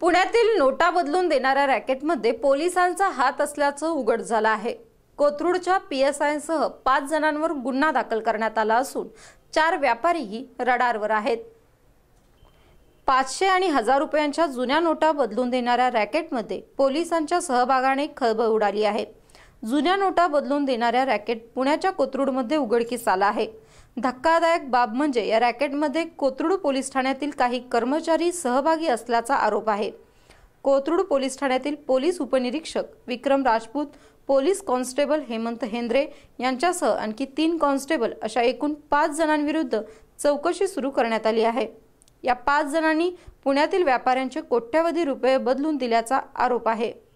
पुण्यातील नोटा बदलून देणाऱ्या रॅकेटमध्ये पोलिसांचा हात असल्याचं उघड झालं आहे कोथरूडच्या पी एस आयसह पाच जणांवर गुन्हा दाखल करण्यात आला असून चार व्यापारीही रडारवर आहेत पाचशे आणि हजार रुपयांच्या जुन्या नोटा बदलून देणाऱ्या रॅकेटमध्ये पोलिसांच्या सहभागाने खळबळ उडाली आहे जुन्या नोटा बदलून देणाऱ्या रॅकेट पुण्याच्या कोथरूडमध्ये उघडकीस आला आहे धक्कादायक बाब म्हणजे या रॅकेटमध्ये कोथरूड पोलीस ठाण्यातील काही कर्मचारी सहभागी असल्याचा आरोप आहे कोथरूड पोलीस ठाण्यातील पोलीस उपनिरीक्षक विक्रम राजपूत पोलीस कॉन्स्टेबल हेमंत हेंद्रे यांच्यासह आणखी तीन कॉन्स्टेबल अशा एकूण पाच जणांविरुद्ध चौकशी सुरू करण्यात आली आहे या पाच जणांनी पुण्यातील व्यापाऱ्यांचे कोट्यवधी रुपये बदलून दिल्याचा आरोप आहे